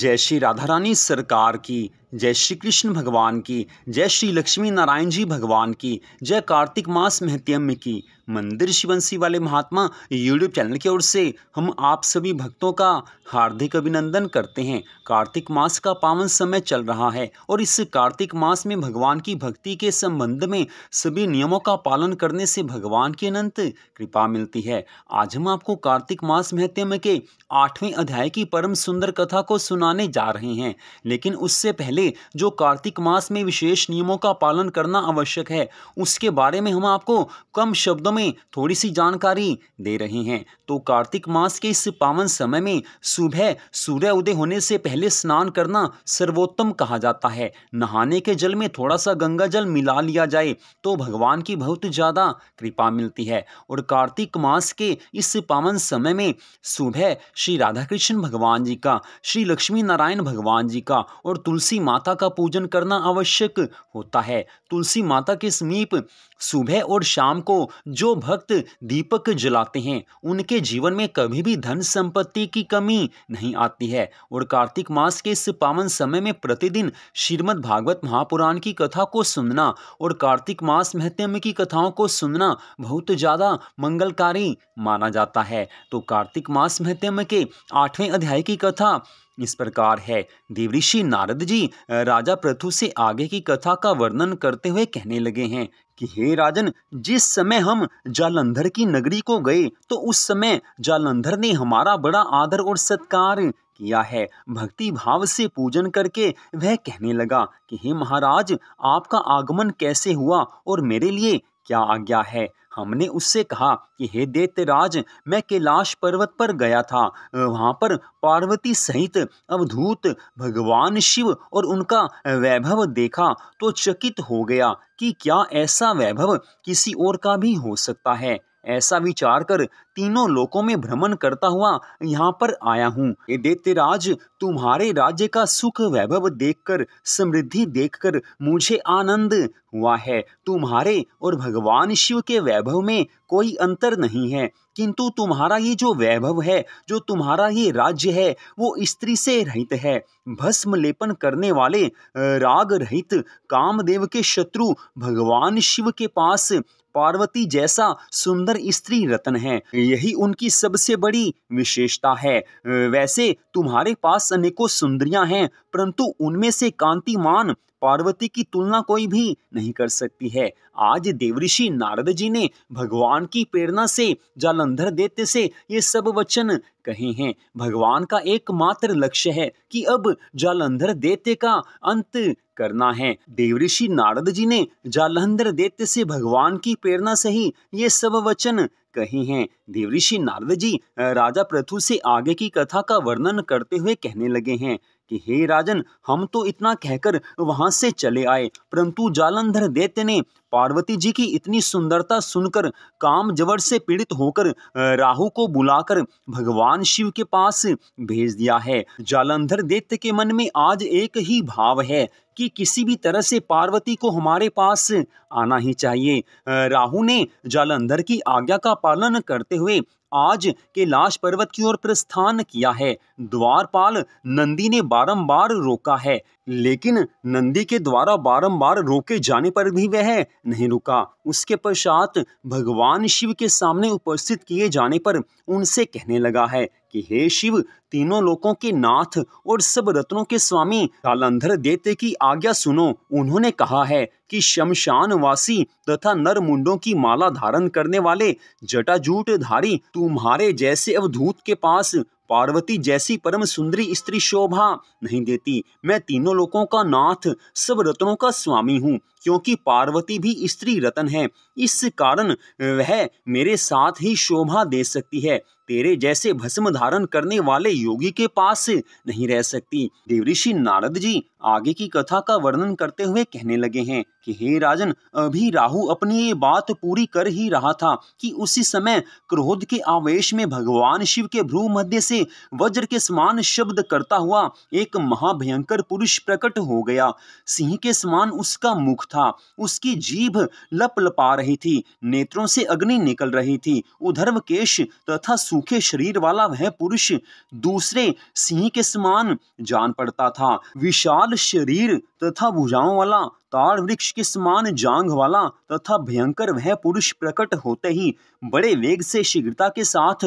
जय श्री राधा रानी सरकार की जय श्री कृष्ण भगवान की जय श्री लक्ष्मी नारायण जी भगवान की जय कार्तिक मास महत्यम्य की मंदिर शिवंशी वाले महात्मा यूट्यूब चैनल की ओर से हम आप सभी भक्तों का हार्दिक अभिनंदन करते हैं कार्तिक मास का पावन समय चल रहा है और इस कार्तिक मास में भगवान की भक्ति के संबंध में सभी नियमों का पालन करने से भगवान की अनंत कृपा मिलती है आज हम आपको कार्तिक मास महत्यम्य के आठवें अध्याय की परम सुंदर कथा को सुनाने जा रहे हैं लेकिन उससे पहले पहले जो कार्तिक मास में विशेष नियमों का पालन करना आवश्यक है उसके बारे में हम आपको कम शब्दों में थोड़ी सी जानकारी दे रहे हैं तो कार्तिक मास के इस पावन समय में सुबह सूर्य उदय होने से पहले स्नान करना सर्वोत्तम कहा जाता है नहाने के जल में थोड़ा सा गंगा जल मिला लिया जाए तो भगवान की बहुत ज़्यादा कृपा मिलती है और कार्तिक मास के इस पावन समय में सुबह श्री राधा कृष्ण भगवान जी का श्री लक्ष्मी नारायण भगवान जी का और तुलसी माता का पूजन करना आवश्यक होता है तुलसी माता के समीप सुबह और शाम को जो भक्त दीपक जलाते हैं उनके जीवन में कभी भी धन संपत्ति की कमी नहीं आती है और कार्तिक मास के इस पावन समय में प्रतिदिन श्रीमद् भागवत महापुराण की कथा को सुनना और कार्तिक मास महत्म की कथाओं को सुनना बहुत ज़्यादा मंगलकारी माना जाता है तो कार्तिक मास महत्म के आठवें अध्याय की कथा इस प्रकार है देवऋषि नारद जी राजा प्रथु से आगे की कथा का वर्णन करते हुए कहने लगे हैं कि हे राजन जिस समय हम जालंधर की नगरी को गए तो उस समय जालंधर ने हमारा बड़ा आदर और सत्कार किया है भक्ति भाव से पूजन करके वह कहने लगा कि हे महाराज आपका आगमन कैसे हुआ और मेरे लिए क्या आज्ञा है हमने उससे कहा कि हे दैत्यराज मैं कैलाश पर्वत पर गया था वहाँ पर पार्वती सहित अवधूत भगवान शिव और उनका वैभव देखा तो चकित हो गया कि क्या ऐसा वैभव किसी और का भी हो सकता है ऐसा विचार कर तीनों लोकों में भ्रमण करता हुआ यहाँ पर आया हूँ दैत्यराज तुम्हारे राज्य का सुख वैभव देखकर समृद्धि देखकर मुझे आनंद हुआ है तुम्हारे और भगवान शिव के वैभव में कोई अंतर नहीं है किंतु तुम्हारा ये जो वैभव है जो तुम्हारा ये राज्य है वो स्त्री से रहित है भस्म लेपन करने वाले राग रहित कामदेव के शत्रु भगवान शिव के पास पार्वती जैसा सुंदर स्त्री रत्न है यही उनकी सबसे बड़ी विशेषता है वैसे तुम्हारे पास अनेकों सुंदरियां हैं परंतु उनमें से कांतिमान पार्वती की तुलना कोई भी नहीं कर सकती है आज देवऋषि नारद जी ने भगवान की प्रेरणा से जालंधर देते से ये सब वचन कहे हैं भगवान का एकमात्र लक्ष्य है कि अब जालंधर देते का अंत करना है देवऋषि नारद जी ने जालंधर देते से भगवान की प्रेरणा से ही ये सब वचन कहे हैं देवऋषि नारद जी राजा प्रथु से आगे की कथा का वर्णन करते हुए कहने लगे हैं कि हे राजन हम तो इतना कहकर वहां से चले आए परंतु जालंधर दैत्य ने पार्वती जी की इतनी सुंदरता सुनकर काम जबर से पीड़ित होकर राहु को बुलाकर भगवान शिव के पास भेज दिया है जालंधर दैत्य के मन में आज एक ही भाव है कि किसी भी तरह से पार्वती को हमारे पास आना ही चाहिए राहु ने जालंधर की आज्ञा का पालन करते हुए आज कैलाश पर्वत की ओर प्रस्थान किया है द्वारपाल नंदी ने बारंबार रोका है लेकिन नंदी के द्वारा बारंबार रोके जाने पर भी वह नहीं रुका उसके पश्चात भगवान शिव के सामने उपस्थित किए जाने पर उनसे कहने लगा है कि हे शिव तीनों लोकों के नाथ और सब रत्नों के स्वामी कालंधर देते की आज्ञा सुनो उन्होंने कहा है कि शमशान वासी तथा नर मुंडों की माला धारण करने वाले जटाजूट धारी तुम्हारे जैसे अवधूत के पास पार्वती जैसी परम सुंदरी स्त्री शोभा नहीं देती मैं तीनों लोगों का नाथ सब रत्नों का स्वामी हूँ क्योंकि पार्वती भी स्त्री रतन है इस कारण वह मेरे साथ ही शोभा दे सकती है तेरे जैसे भस्म धारण करने वाले योगी के पास नहीं रह सकती देवऋषि नारद जी आगे की कथा का वर्णन करते हुए कहने लगे हैं कि हे राजन अभी राहु अपनी ये बात पूरी कर ही रहा था कि उसी समय क्रोध के आवेश में भगवान शिव के भ्रू मध्य से वज्र के समान शब्द करता हुआ एक महाभयंकर पुरुष प्रकट हो गया सिंह के समान उसका मुख था उसकी जीभ लप लपा रही थी नेत्रों से अग्नि निकल रही थी उधर्व केश तथा सूखे शरीर वाला वह पुरुष दूसरे सिंह के समान जान पड़ता था विशाल शरीर तथा भुजाओं वाला ताड़ वृक्ष के समान जांग वाला तथा भयंकर वह पुरुष प्रकट होते ही बड़े वेग से शीघ्रता के साथ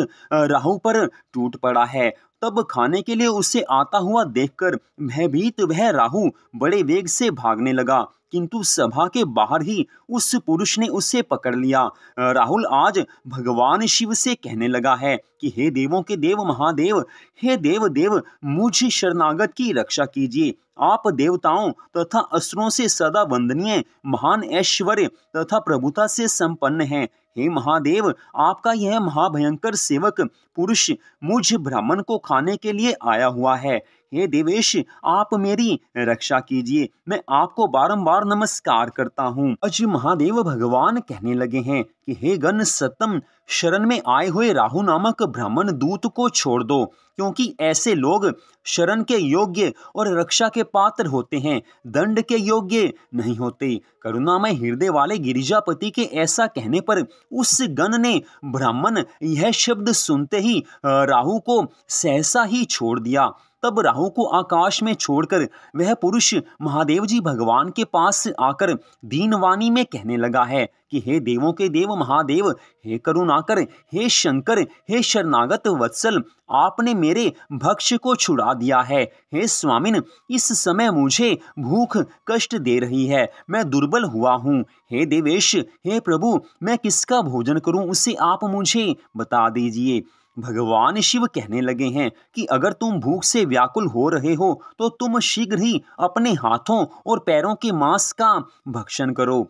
राहु पर टूट पड़ा है तब खाने के लिए उसे आता हुआ देखकर भयभीत वह राहु बड़े वेग से भागने लगा किंतु सभा के बाहर ही उस पुरुष ने उसे पकड़ लिया राहुल आज भगवान शिव से कहने लगा है कि हे देवों के देव महादेव हे देव देव मुझे शरणागत की रक्षा कीजिए आप देवताओं तथा असुरों से सदा वंदनीय महान ऐश्वर्य तथा प्रभुता से संपन्न हैं हे महादेव आपका यह महाभयंकर सेवक पुरुष मुझ ब्राह्मण को खाने के लिए आया हुआ है हे देवेश आप मेरी रक्षा कीजिए मैं आपको बारंबार नमस्कार करता हूँ अज महादेव भगवान कहने लगे हैं कि हे गण सतम शरण में आए हुए राहु नामक ब्राह्मण दूत को छोड़ दो क्योंकि ऐसे लोग शरण के योग्य और रक्षा के पात्र होते हैं दंड के योग्य नहीं होते करुणामय हृदय वाले गिरिजापति के ऐसा कहने पर उस गण ने ब्राह्मण यह शब्द सुनते ही राहु को सहसा ही छोड़ दिया तब राहु को आकाश में छोड़कर वह पुरुष महादेव जी भगवान के पास आकर दीनवाणी में कहने लगा है कि हे देवों के देव महादेव हे करुणाकर हे शंकर हे शरणागत वत्सल आपने मेरे भक्ष को छुड़ा दिया है हे स्वामिन इस समय मुझे भूख कष्ट दे रही है मैं दुर्बल हुआ हूँ हे देवेश हे प्रभु मैं किसका भोजन करूँ उसे आप मुझे बता दीजिए भगवान शिव कहने लगे हैं कि अगर तुम भूख से व्याकुल हो रहे हो तो तुम शीघ्र ही अपने हाथों और पैरों के मांस का भक्षण करो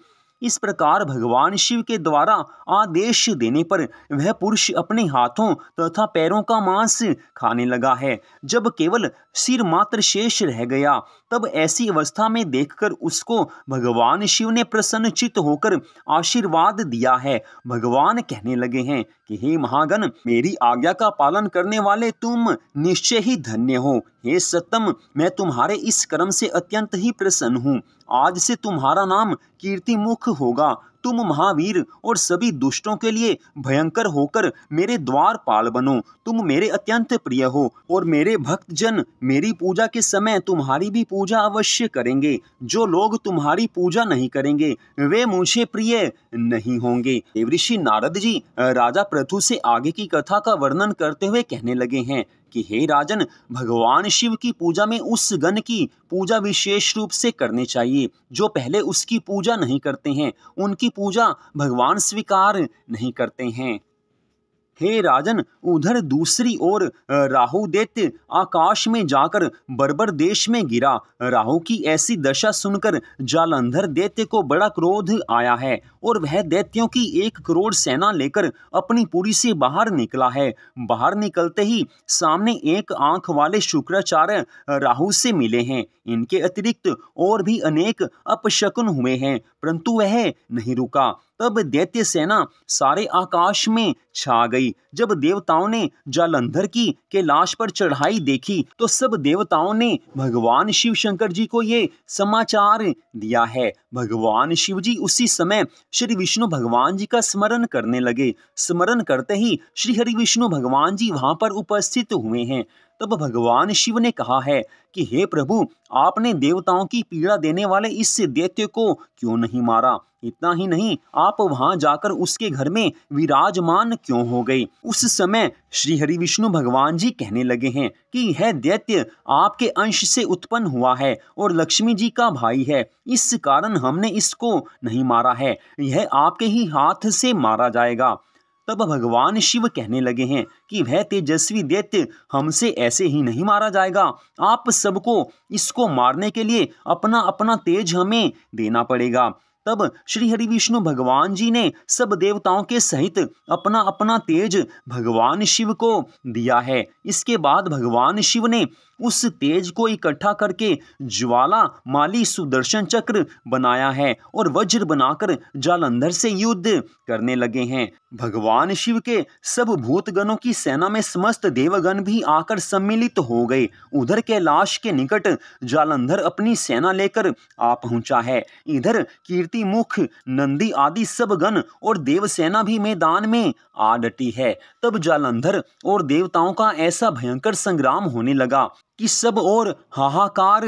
इस प्रकार भगवान शिव के द्वारा आदेश देने पर वह पुरुष अपने हाथों तथा पैरों का मांस खाने लगा है जब केवल सिर मात्र शेष रह गया तब ऐसी अवस्था में देखकर उसको भगवान शिव ने प्रसन्नचित होकर आशीर्वाद दिया है भगवान कहने लगे हैं कि हे महागण मेरी आज्ञा का पालन करने वाले तुम निश्चय ही धन्य हो हे सत्यम मैं तुम्हारे इस कर्म से अत्यंत ही प्रसन्न हूँ आज से तुम्हारा नाम कीर्तिमुख होगा तुम महावीर और सभी दुष्टों के लिए भयंकर होकर मेरे द्वार पाल बनो तुम मेरे अत्यंत प्रिय हो और मेरे भक्तजन मेरी पूजा के समय तुम्हारी भी पूजा अवश्य करेंगे जो लोग तुम्हारी पूजा नहीं करेंगे वे मुझे प्रिय नहीं होंगे ऋषि नारद जी राजा प्रथु से आगे की कथा का वर्णन करते हुए कहने लगे हैं कि हे राजन भगवान शिव की पूजा में उस गण की पूजा विशेष रूप से करनी चाहिए जो पहले उसकी पूजा नहीं करते हैं उनकी पूजा भगवान स्वीकार नहीं करते हैं हे राजन उधर दूसरी ओर राहु दैत्य आकाश में जाकर बर्बर देश में गिरा राहु की ऐसी दशा सुनकर जालंधर दैत्य को बड़ा क्रोध आया है और वह दैत्यों की एक करोड़ सेना लेकर अपनी पुरी से बाहर निकला है बाहर निकलते ही सामने एक आंख वाले शुक्राचार्य राहु से मिले हैं इनके अतिरिक्त और भी अनेक अपशकुन हुए हैं परंतु वह नहीं रुका तब दैत्य सेना सारे आकाश में छा गई जब देवताओं ने जालंधर की के लाश पर चढ़ाई देखी तो सब देवताओं ने भगवान शिव शंकर जी को ये समाचार दिया है भगवान शिव जी उसी समय श्री विष्णु भगवान जी का स्मरण करने लगे स्मरण करते ही श्री हरि विष्णु भगवान जी वहां पर उपस्थित हुए हैं तब भगवान शिव ने कहा है कि हे प्रभु आपने देवताओं की पीड़ा देने वाले इस दैत्य को क्यों नहीं मारा इतना ही नहीं आप वहां जाकर उसके घर में विराजमान क्यों हो गए उस समय श्री हरि विष्णु भगवान जी कहने लगे हैं कि यह दैत्य आपके अंश से उत्पन्न हुआ है और लक्ष्मी जी का भाई है इस कारण हमने इसको नहीं मारा है यह आपके ही हाथ से मारा जाएगा तब भगवान शिव कहने लगे हैं कि वह तेजस्वी दैत्य हमसे ऐसे ही नहीं मारा जाएगा आप सबको इसको मारने के लिए अपना अपना तेज हमें देना पड़ेगा तब श्री हरि विष्णु भगवान जी ने सब देवताओं के सहित अपना अपना तेज भगवान शिव को दिया है इसके बाद भगवान शिव ने उस तेज को इकट्ठा करके ज्वाला माली सुदर्शन चक्र बनाया है और वज्र बनाकर जालंधर से युद्ध करने लगे हैं भगवान शिव के सब भूतगणों की सेना में समस्त देवगण भी आकर सम्मिलित हो गए उधर कैलाश के, के निकट जालंधर अपनी सेना लेकर आ पहुंचा है इधर कीर्ति मुख नंदी आदि सब गण और देवसेना भी मैदान में आ डटी है तब जालंधर और देवताओं का ऐसा भयंकर संग्राम होने लगा कि सब और हाहाकार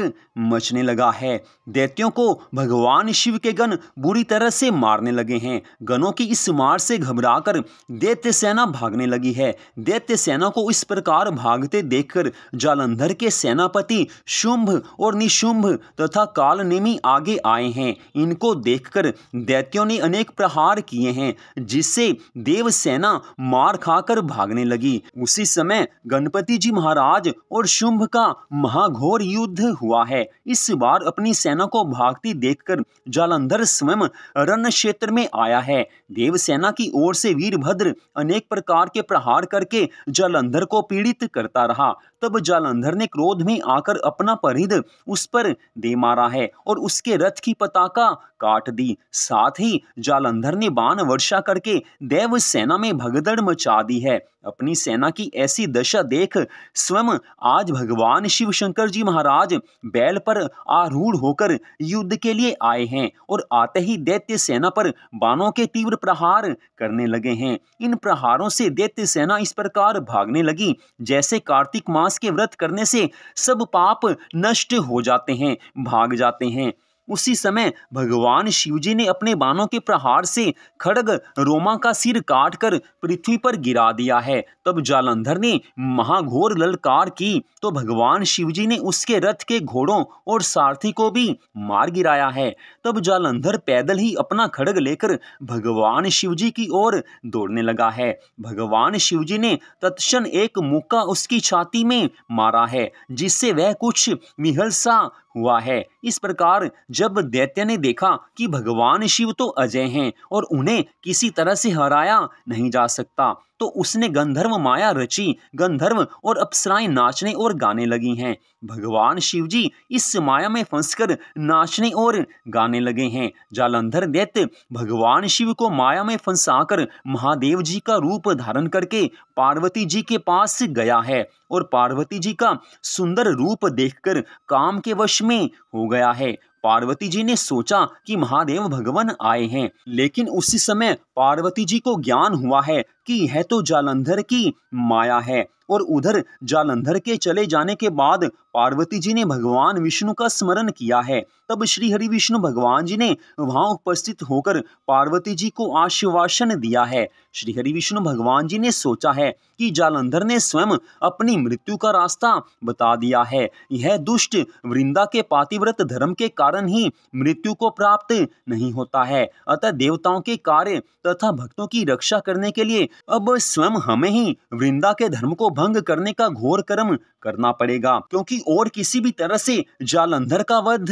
मचने लगा है दैत्यों को भगवान शिव के गण बुरी तरह से मारने लगे हैं गणों की इस मार से घबराकर दैत्य सेना भागने लगी है दैत्य सेना को इस प्रकार भागते देखकर जालंधर के सेनापति शुंभ और निशुंभ तथा कालनेमी आगे आए हैं इनको देखकर दैत्यों ने अनेक प्रहार किए हैं जिससे देवसेना मार खाकर भागने लगी उसी समय गणपति जी महाराज और शुंभ का का महाघोर युद्ध हुआ है इस बार अपनी सेना को भागती देखकर जालंधर स्वयं रण क्षेत्र में आया है देव सेना की ओर से वीरभद्र अनेक प्रकार के प्रहार करके जालंधर को पीड़ित करता रहा तब जालंधर ने क्रोध में आकर अपना परिध उस पर दे मारा है और उसके रथ की पताका काट दी साथ ही जालंधर ने बाण वर्षा करके देव सेना में भगदड़ मचा दी है अपनी सेना की ऐसी दशा देख स्वयं आज भगवान शिव शंकर जी महाराज बैल पर आरूढ़ होकर युद्ध के लिए आए हैं और आते ही दैत्य सेना पर बाणों के तीव्र प्रहार करने लगे हैं इन प्रहारों से दैत्य सेना इस प्रकार भागने लगी जैसे कार्तिक मास के व्रत करने से सब पाप नष्ट हो जाते हैं भाग जाते हैं उसी समय भगवान शिवजी ने अपने बाणों के प्रहार से खड़ग रोमा का सिर काटकर पृथ्वी पर गिरा दिया है तब जालंधर ने महाघोर ललकार की तो भगवान शिवजी ने उसके रथ के घोड़ों और सारथी को भी मार गिराया है तब जालंधर पैदल ही अपना खड़ग लेकर भगवान शिवजी की ओर दौड़ने लगा है भगवान शिवजी ने तत्न एक मुक्का उसकी छाती में मारा है जिससे वह कुछ मिहल सा हुआ है इस प्रकार जब दैत्य ने देखा कि भगवान शिव तो अजय हैं और उन्हें किसी तरह से हराया नहीं जा सकता तो उसने गंधर्व माया रची गंधर्व और अप्सराएं नाचने और गाने लगी हैं भगवान शिव जी इस माया में फंसकर नाचने और गाने लगे हैं जालंधर दैत्य भगवान शिव को माया में फंसाकर महादेव जी का रूप धारण करके पार्वती जी के पास गया है और पार्वती जी का सुंदर रूप देखकर काम के वश में हो गया है पार्वती जी ने सोचा कि महादेव भगवान आए हैं लेकिन उसी समय पार्वती जी को ज्ञान हुआ है कि यह तो जालंधर की माया है और उधर जालंधर के चले जाने के बाद पार्वती जी ने भगवान विष्णु का स्मरण किया है तब श्री हरि विष्णु भगवान जी ने वहां उपस्थित होकर पार्वती जी को आश्वासन दिया है श्री हरि विष्णु भगवान जी ने सोचा है कि जालंधर ने स्वयं अपनी मृत्यु का रास्ता बता दिया है यह दुष्ट वृंदा के पातिव्रत धर्म के कारण ही मृत्यु को प्राप्त नहीं होता है अतः देवताओं के कार्य तथा भक्तों की रक्षा करने के लिए अब स्वयं हमें ही वृंदा के धर्म को भंग करने का घोर कर्म करना पड़ेगा क्योंकि और किसी भी तरह से जालंधर का वध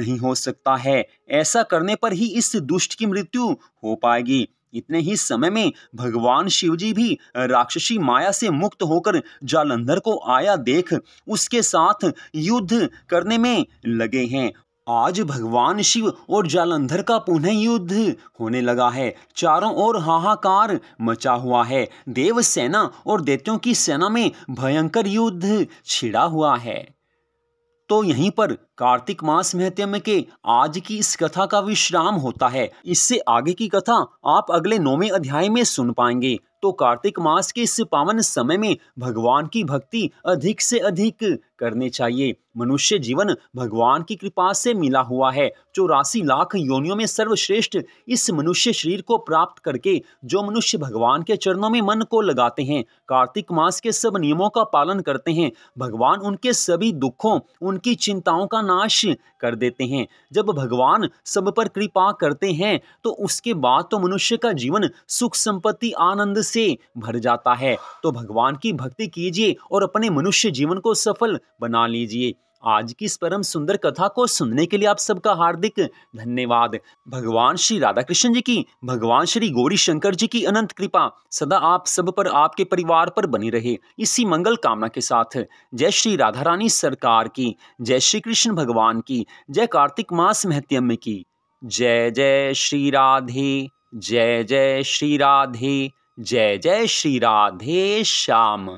नहीं हो सकता है ऐसा करने पर ही इस दुष्ट की मृत्यु हो पाएगी इतने ही समय में भगवान शिव जी भी राक्षसी माया से मुक्त होकर जालंधर को आया देख उसके साथ युद्ध करने में लगे हैं आज भगवान शिव और जालंधर का पुनः युद्ध होने लगा है चारों ओर हाहाकार मचा हुआ है देव सेना और देत्यों की सेना में भयंकर युद्ध छिड़ा हुआ है तो यहीं पर कार्तिक मास महत्यम के आज की इस कथा का विश्राम होता है इससे आगे की कथा आप अगले नौवे अध्याय में सुन पाएंगे तो कार्तिक मास के इस पावन समय में भगवान की भक्ति अधिक से अधिक करने चाहिए मनुष्य जीवन भगवान की कृपा से मिला हुआ है चौरासी लाख योनियों में सर्वश्रेष्ठ इस मनुष्य शरीर को प्राप्त करके जो मनुष्य भगवान के चरणों में मन को लगाते हैं कार्तिक मास के सब नियमों का पालन करते हैं भगवान उनके सभी दुखों उनकी चिंताओं का नाश कर देते हैं जब भगवान सब पर कृपा करते हैं तो उसके बाद तो मनुष्य का जीवन सुख संपत्ति आनंद से भर जाता है तो भगवान की भक्ति कीजिए और अपने मनुष्य जीवन को सफल बना लीजिए आज की इस परम सुंदर कथा को सुनने के लिए आप सबका हार्दिक धन्यवाद भगवान श्री राधा कृष्ण जी की भगवान श्री गौरी शंकर जी की अनंत कृपा सदा आप सब पर आपके परिवार पर बनी रहे इसी मंगल कामना के साथ जय श्री राधा रानी सरकार की जय श्री कृष्ण भगवान की जय कार्तिक मास महत्यम की जय जय श्री राधे जय जय श्री राधे जय जय श्री राधे श्याम